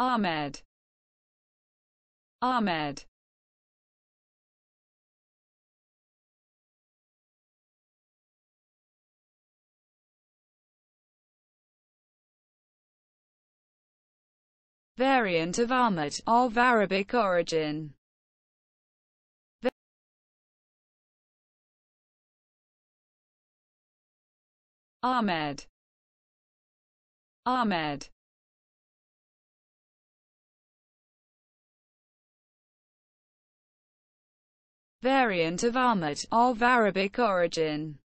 Ahmed Ahmed Variant of Ahmed, of Arabic origin. Ahmed Ahmed variant of Ahmad, of Arabic origin.